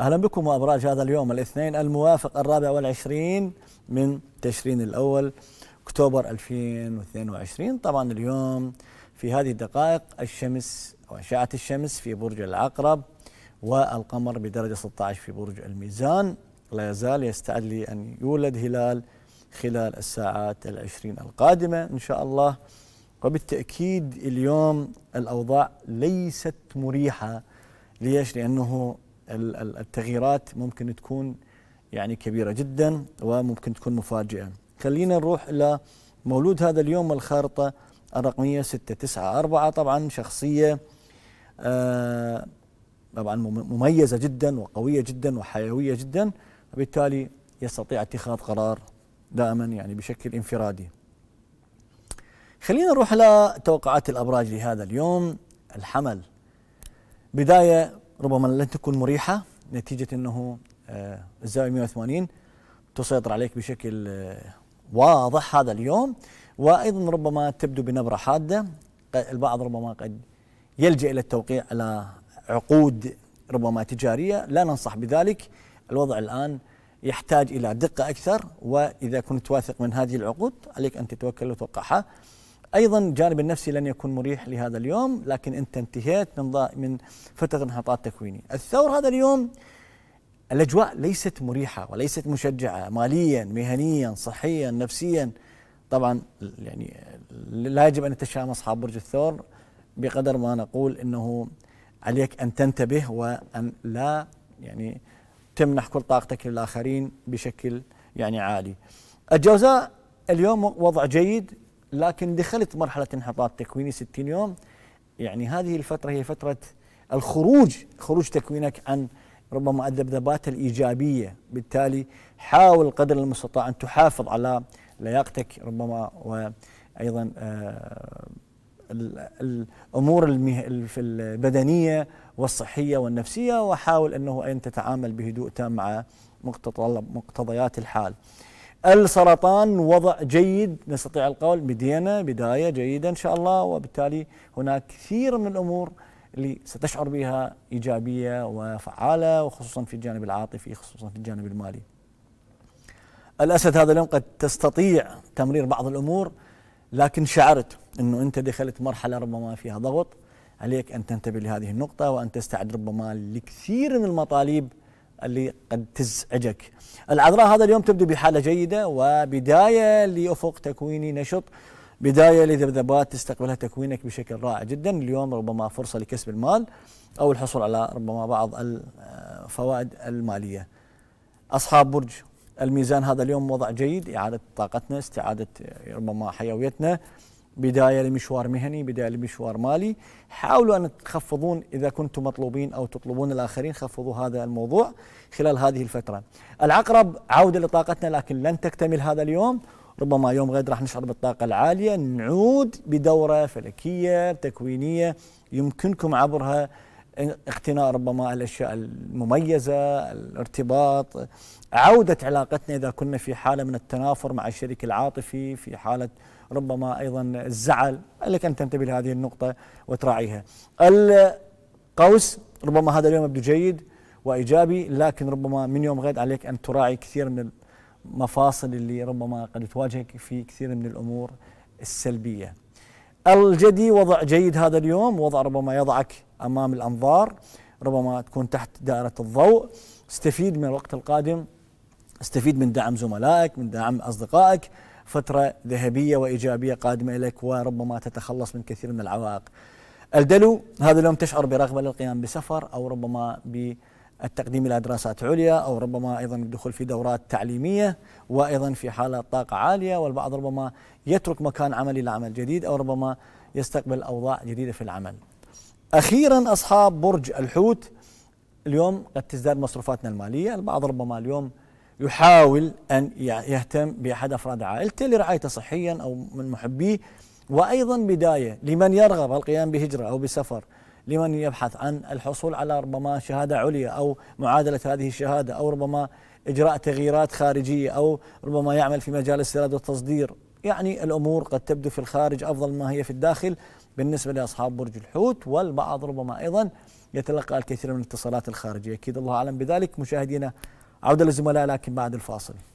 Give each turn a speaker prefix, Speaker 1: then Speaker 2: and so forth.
Speaker 1: أهلا بكم وأبراج هذا اليوم الاثنين الموافق الرابع والعشرين من تشرين الأول أكتوبر 2022 طبعا اليوم في هذه الدقائق الشمس أو أشعة الشمس في برج العقرب والقمر بدرجة 16 في برج الميزان لا يزال يستعد لأن يولد هلال خلال الساعات العشرين القادمة إن شاء الله وبالتأكيد اليوم الأوضاع ليست مريحة ليش؟ لأنه التغييرات ممكن تكون يعني كبيرة جدا وممكن تكون مفاجئة خلينا نروح إلى مولود هذا اليوم الخارطة الرقمية 694 طبعا شخصية آه، طبعا مميزة جدا وقوية جدا وحيوية جدا وبالتالي يستطيع اتخاذ قرار دائما يعني بشكل انفرادي خلينا نروح إلى توقعات الأبراج لهذا اليوم الحمل بداية ربما لن تكون مريحه نتيجه انه آه، الزاويه 180 تسيطر عليك بشكل آه، واضح هذا اليوم وايضا ربما تبدو بنبره حاده البعض ربما قد يلجا الى التوقيع على عقود ربما تجاريه لا ننصح بذلك الوضع الان يحتاج الى دقه اكثر واذا كنت واثق من هذه العقود عليك ان تتوكل وتوقعها ايضا الجانب النفسي لن يكون مريح لهذا اليوم لكن انت انتهيت من من فتره انحطاط تكويني الثور هذا اليوم الاجواء ليست مريحه وليست مشجعه ماليا مهنيا صحيا نفسيا طبعا يعني لا يجب ان نتشائم اصحاب برج الثور بقدر ما نقول انه عليك ان تنتبه وان لا يعني تمنح كل طاقتك للاخرين بشكل يعني عالي. الجوزاء اليوم وضع جيد لكن دخلت مرحله انحطاط تكويني 60 يوم يعني هذه الفتره هي فتره الخروج خروج تكوينك عن ربما الذبذبات الايجابيه بالتالي حاول قدر المستطاع ان تحافظ على لياقتك ربما وايضا آه، الامور البدنيه والصحيه والنفسيه وحاول انه ان تتعامل بهدوء تام مع مقتضيات الحال. السرطان وضع جيد نستطيع القول بدينا بداية جيدة إن شاء الله وبالتالي هناك كثير من الأمور اللي ستشعر بها إيجابية وفعالة وخصوصا في الجانب العاطفي خصوصا في الجانب المالي الأسد هذا اليوم قد تستطيع تمرير بعض الأمور لكن شعرت أنه أنت دخلت مرحلة ربما فيها ضغط عليك أن تنتبه لهذه النقطة وأن تستعد ربما لكثير من المطالب اللي قد تزعجك العذراء هذا اليوم تبدو بحالة جيدة وبداية لأفق تكويني نشط بداية لذبذبات تستقبلها تكوينك بشكل رائع جدا اليوم ربما فرصة لكسب المال أو الحصول على ربما بعض الفوائد آه، المالية أصحاب برج الميزان هذا اليوم وضع جيد إعادة طاقتنا استعادة آه، ربما حيويتنا بدايه لمشوار مهني، بدايه لمشوار مالي، حاولوا ان تخفضون اذا كنتم مطلوبين او تطلبون الاخرين خفضوا هذا الموضوع خلال هذه الفتره. العقرب عوده لطاقتنا لكن لن تكتمل هذا اليوم، ربما يوم غد راح نشعر بالطاقه العاليه، نعود بدوره فلكيه تكوينيه يمكنكم عبرها اقتناء ربما الاشياء المميزه، الارتباط، عوده علاقتنا اذا كنا في حاله من التنافر مع الشريك العاطفي، في حاله ربما ايضا الزعل، عليك ان تنتبه لهذه النقطه وتراعيها. القوس ربما هذا اليوم يبدو جيد وايجابي لكن ربما من يوم غد عليك ان تراعي كثير من المفاصل اللي ربما قد تواجهك في كثير من الامور السلبيه. الجدي وضع جيد هذا اليوم وضع ربما يضعك أمام الأنظار ربما تكون تحت دائرة الضوء استفيد من الوقت القادم استفيد من دعم زملائك من دعم أصدقائك فترة ذهبية وإيجابية قادمة لك وربما تتخلص من كثير من العوائق الدلو هذا اليوم تشعر برغبة للقيام بسفر أو ربما ب التقديم الى دراسات عليا او ربما ايضا الدخول في دورات تعليميه وايضا في حاله طاقه عاليه والبعض ربما يترك مكان عمل الى عمل جديد او ربما يستقبل اوضاع جديده في العمل. اخيرا اصحاب برج الحوت اليوم قد تزداد مصروفاتنا الماليه، البعض ربما اليوم يحاول ان يهتم باحد افراد عائلته لرعايته صحيا او من محبيه وايضا بدايه لمن يرغب القيام بهجره او بسفر لمن يبحث عن الحصول على ربما شهادة عليا أو معادلة هذه الشهادة أو ربما إجراء تغييرات خارجية أو ربما يعمل في مجال السيراد والتصدير يعني الأمور قد تبدو في الخارج أفضل ما هي في الداخل بالنسبة لأصحاب برج الحوت والبعض ربما أيضا يتلقى الكثير من الاتصالات الخارجية أكيد الله أعلم بذلك مشاهدينا عودة للزملاء لكن بعد الفاصل